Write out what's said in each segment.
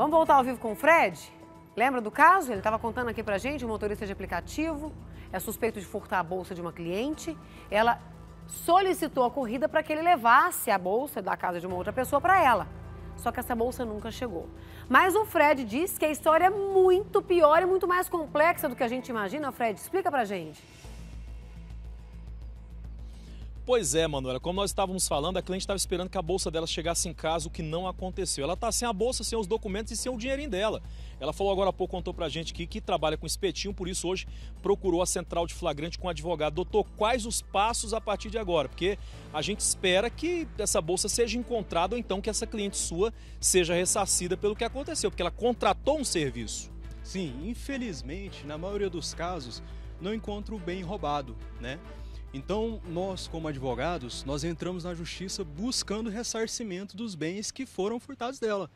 Vamos voltar ao vivo com o Fred? Lembra do caso? Ele estava contando aqui a gente, um motorista de aplicativo é suspeito de furtar a bolsa de uma cliente. Ela solicitou a corrida para que ele levasse a bolsa da casa de uma outra pessoa para ela. Só que essa bolsa nunca chegou. Mas o Fred diz que a história é muito pior e muito mais complexa do que a gente imagina. Fred, explica a gente. Pois é, Manuela, como nós estávamos falando, a cliente estava esperando que a bolsa dela chegasse em casa, o que não aconteceu. Ela está sem a bolsa, sem os documentos e sem o dinheirinho dela. Ela falou agora há pouco, contou para a gente que, que trabalha com espetinho, por isso hoje procurou a central de flagrante com o advogado. Doutor, quais os passos a partir de agora? Porque a gente espera que essa bolsa seja encontrada ou então que essa cliente sua seja ressarcida pelo que aconteceu, porque ela contratou um serviço. Sim, infelizmente, na maioria dos casos, não encontra o bem roubado, né? Então, nós como advogados, nós entramos na justiça buscando ressarcimento dos bens que foram furtados dela.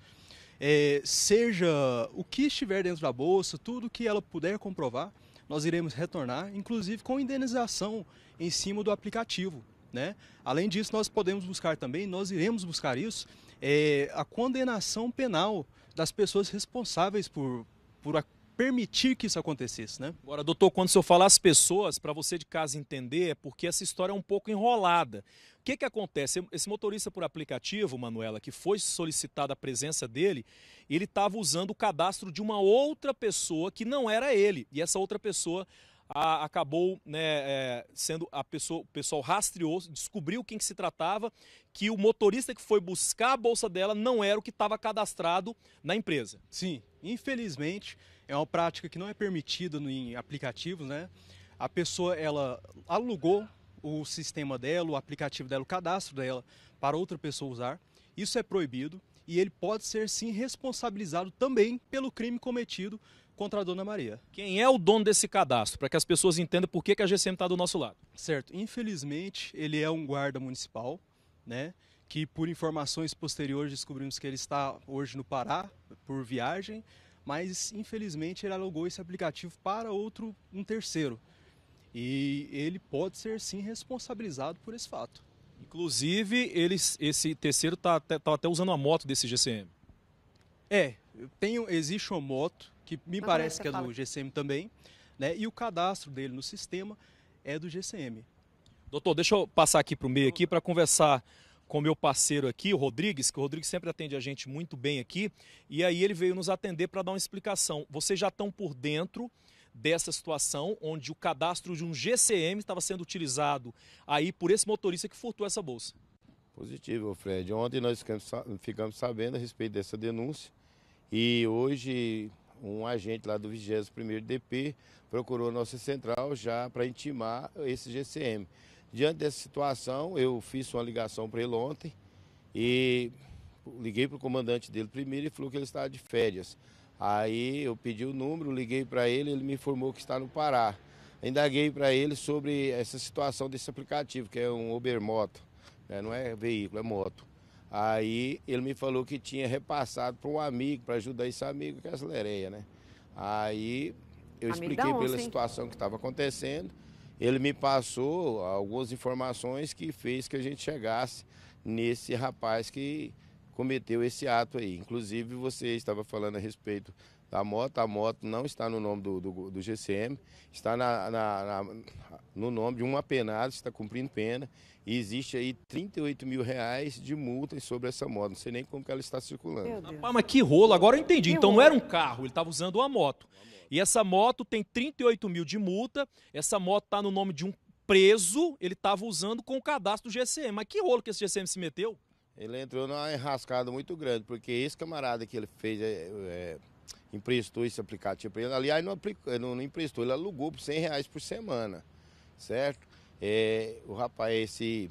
É, seja o que estiver dentro da bolsa, tudo que ela puder comprovar, nós iremos retornar, inclusive com indenização em cima do aplicativo. Né? Além disso, nós podemos buscar também, nós iremos buscar isso, é, a condenação penal das pessoas responsáveis por, por, permitir que isso acontecesse, né? Agora, doutor, quando o senhor falar as pessoas, para você de casa entender, é porque essa história é um pouco enrolada. O que, que acontece? Esse motorista por aplicativo, Manuela, que foi solicitada a presença dele, ele estava usando o cadastro de uma outra pessoa que não era ele. E essa outra pessoa a, acabou né, é, sendo a pessoa, o pessoal rastreou, descobriu quem que se tratava, que o motorista que foi buscar a bolsa dela não era o que estava cadastrado na empresa. Sim, infelizmente é uma prática que não é permitida em aplicativos, né? A pessoa ela alugou o sistema dela, o aplicativo dela, o cadastro dela para outra pessoa usar. Isso é proibido e ele pode ser sim responsabilizado também pelo crime cometido contra a Dona Maria. Quem é o dono desse cadastro? Para que as pessoas entendam por que, a GCM está do nosso lado. Certo. Infelizmente, ele é um guarda municipal, né? Que por informações posteriores descobrimos que ele está hoje no Pará por viagem, mas infelizmente ele alugou esse aplicativo para outro, um terceiro. E ele pode ser sim responsabilizado por esse fato. Inclusive, ele, esse terceiro está tá até usando a moto desse GCM. É, tenho, existe uma moto, que me mas parece que é fala. do GCM também, né? E o cadastro dele no sistema é do GCM. Doutor, deixa eu passar aqui para o meio aqui para conversar com meu parceiro aqui, o Rodrigues, que o Rodrigues sempre atende a gente muito bem aqui, e aí ele veio nos atender para dar uma explicação. Vocês já estão por dentro dessa situação onde o cadastro de um GCM estava sendo utilizado aí por esse motorista que furtou essa bolsa? Positivo, Fred. Ontem nós ficamos sabendo a respeito dessa denúncia e hoje um agente lá do 21º DP procurou a nossa central já para intimar esse GCM. Diante dessa situação, eu fiz uma ligação para ele ontem e liguei para o comandante dele primeiro e falou que ele estava de férias. Aí eu pedi o número, liguei para ele, ele me informou que está no Pará. Indaguei para ele sobre essa situação desse aplicativo, que é um Uber Moto, né? não é veículo, é moto. Aí ele me falou que tinha repassado para um amigo, para ajudar esse amigo, que é a Lereia, né? Aí eu expliquei expliquei ele pela situação que estava acontecendo ele me passou algumas informações que fez que a gente chegasse nesse rapaz que cometeu esse ato aí. Inclusive, você estava falando a respeito da moto. A moto não está no nome do, do, do GCM, está na, na, na, no nome de um apenado, está cumprindo pena. E existe aí 38 mil reais de multa sobre essa moto. Não sei nem como que ela está circulando. Rapaz, mas que rolo, agora eu entendi. Que então rolo. não era um carro, ele estava usando uma moto. Uma moto. E essa moto tem 38 mil de multa, essa moto tá no nome de um preso, ele tava usando com o cadastro do GCM. Mas que rolo que esse GCM se meteu? Ele entrou numa enrascada muito grande, porque esse camarada que ele fez, é, é, emprestou esse aplicativo para ele. Aliás, não, aplicou, não, não emprestou, ele alugou por 100 reais por semana, certo? É, o rapaz, esse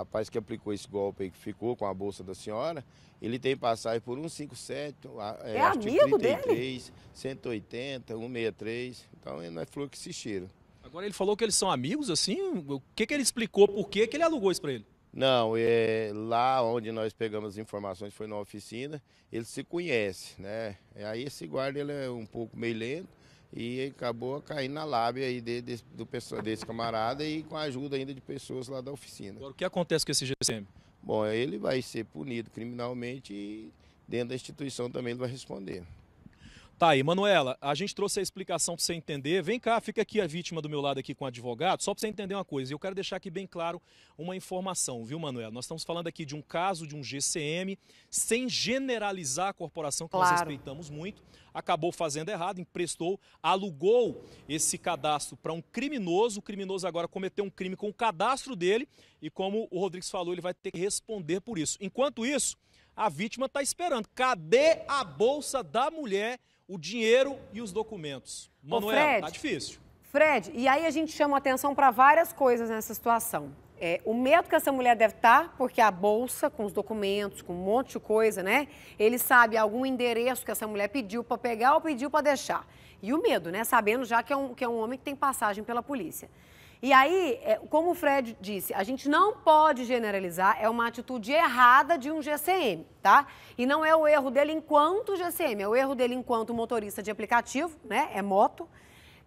rapaz que aplicou esse golpe aí, que ficou com a bolsa da senhora, ele tem passagem por 157, é, é amigo 33, dele? 180, 163. Então ele não é flor que se cheira. Agora ele falou que eles são amigos, assim? O que, que ele explicou por que, que ele alugou isso para ele? Não, é, lá onde nós pegamos as informações foi na oficina, ele se conhece, né? Aí esse guarda ele é um pouco meio lento, e acabou caindo na lábia aí de, de, do, desse camarada e com a ajuda ainda de pessoas lá da oficina. Agora, o que acontece com esse GCM? Bom, ele vai ser punido criminalmente e dentro da instituição também ele vai responder. Tá aí, Manuela, a gente trouxe a explicação para você entender. Vem cá, fica aqui a vítima do meu lado aqui com o advogado, só para você entender uma coisa. E Eu quero deixar aqui bem claro uma informação, viu, Manuela? Nós estamos falando aqui de um caso de um GCM, sem generalizar a corporação, que claro. nós respeitamos muito, acabou fazendo errado, emprestou, alugou esse cadastro para um criminoso. O criminoso agora cometeu um crime com o cadastro dele e, como o Rodrigues falou, ele vai ter que responder por isso. Enquanto isso, a vítima está esperando. Cadê a bolsa da mulher? o dinheiro e os documentos. Manoel, tá Fred, tá difícil. Fred, e aí a gente chama atenção para várias coisas nessa situação. É, o medo que essa mulher deve estar, tá, porque a bolsa com os documentos, com um monte de coisa, né? Ele sabe algum endereço que essa mulher pediu para pegar ou pediu para deixar. E o medo, né? Sabendo já que é, um, que é um homem que tem passagem pela polícia. E aí, é, como o Fred disse, a gente não pode generalizar, é uma atitude errada de um GCM, tá? E não é o erro dele enquanto GCM, é o erro dele enquanto motorista de aplicativo, né? É moto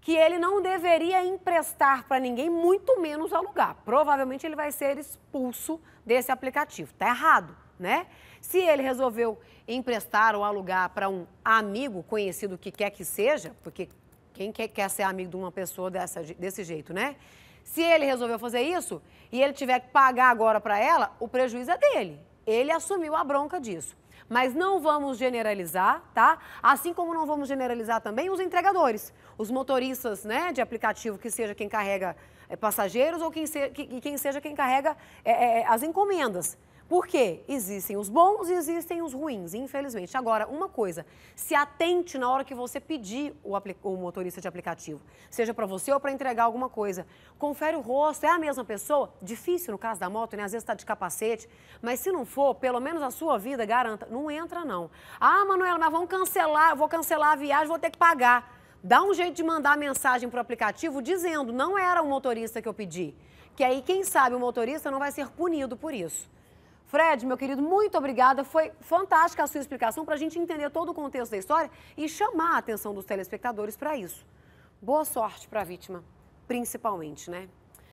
que ele não deveria emprestar para ninguém, muito menos alugar. Provavelmente ele vai ser expulso desse aplicativo. Está errado, né? Se ele resolveu emprestar ou alugar para um amigo conhecido que quer que seja, porque quem quer, quer ser amigo de uma pessoa dessa, desse jeito, né? Se ele resolveu fazer isso e ele tiver que pagar agora para ela, o prejuízo é dele. Ele assumiu a bronca disso. Mas não vamos generalizar, tá? Assim como não vamos generalizar também os entregadores, os motoristas né, de aplicativo, que seja quem carrega eh, passageiros ou quem, se, quem seja quem carrega é, é, as encomendas. Porque existem os bons e existem os ruins, infelizmente. Agora, uma coisa, se atente na hora que você pedir o, o motorista de aplicativo, seja para você ou para entregar alguma coisa. Confere o rosto, é a mesma pessoa? Difícil no caso da moto, né? Às vezes está de capacete, mas se não for, pelo menos a sua vida garanta. Não entra, não. Ah, Manuela, mas vamos cancelar, vou cancelar a viagem, vou ter que pagar. Dá um jeito de mandar mensagem para o aplicativo dizendo, não era o motorista que eu pedi. Que aí, quem sabe, o motorista não vai ser punido por isso. Fred, meu querido, muito obrigada. Foi fantástica a sua explicação para a gente entender todo o contexto da história e chamar a atenção dos telespectadores para isso. Boa sorte para a vítima, principalmente, né?